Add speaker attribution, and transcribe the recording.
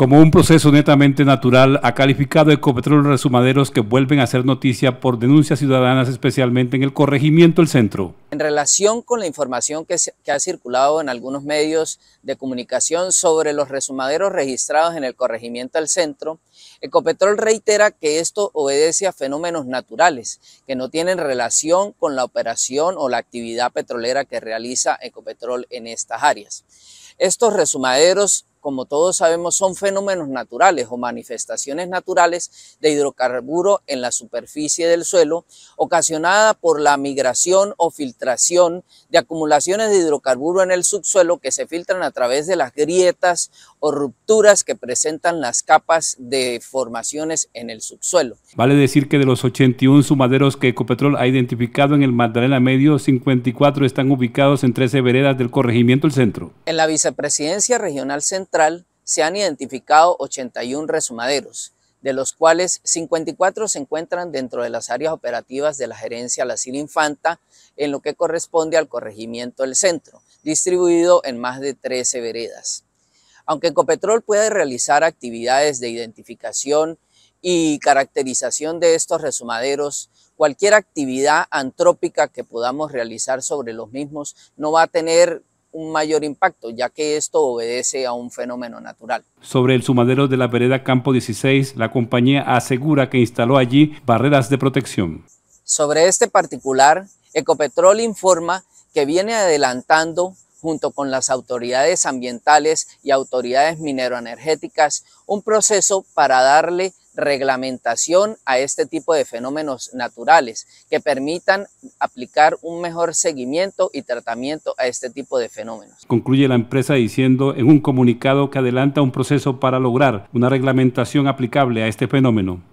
Speaker 1: como un proceso netamente natural, ha calificado Ecopetrol Resumaderos que vuelven a ser noticia por denuncias ciudadanas, especialmente en el corregimiento del centro.
Speaker 2: En relación con la información que, que ha circulado en algunos medios de comunicación sobre los resumaderos registrados en el corregimiento del centro, Ecopetrol reitera que esto obedece a fenómenos naturales que no tienen relación con la operación o la actividad petrolera que realiza Ecopetrol en estas áreas. Estos resumaderos como todos sabemos, son fenómenos naturales o manifestaciones naturales de hidrocarburo en la superficie del suelo, ocasionada por la migración o filtración de acumulaciones de hidrocarburo en el subsuelo que se filtran a través de las grietas o rupturas que presentan las capas de formaciones en el subsuelo.
Speaker 1: Vale decir que de los 81 sumaderos que Ecopetrol ha identificado en el Magdalena Medio, 54 están ubicados en 13 veredas del corregimiento El Centro.
Speaker 2: En la Vicepresidencia Regional Centro, se han identificado 81 resumaderos, de los cuales 54 se encuentran dentro de las áreas operativas de la gerencia La Sila Infanta, en lo que corresponde al corregimiento del centro, distribuido en más de 13 veredas. Aunque Ecopetrol puede realizar actividades de identificación y caracterización de estos resumaderos, cualquier actividad antrópica que podamos realizar sobre los mismos no va a tener un mayor impacto, ya que esto obedece a un fenómeno natural.
Speaker 1: Sobre el sumadero de la vereda Campo 16, la compañía asegura que instaló allí barreras de protección.
Speaker 2: Sobre este particular, Ecopetrol informa que viene adelantando junto con las autoridades ambientales y autoridades mineroenergéticas un proceso para darle reglamentación a este tipo de fenómenos naturales que permitan aplicar un mejor seguimiento y tratamiento a este tipo de fenómenos.
Speaker 1: Concluye la empresa diciendo en un comunicado que adelanta un proceso para lograr una reglamentación aplicable a este fenómeno.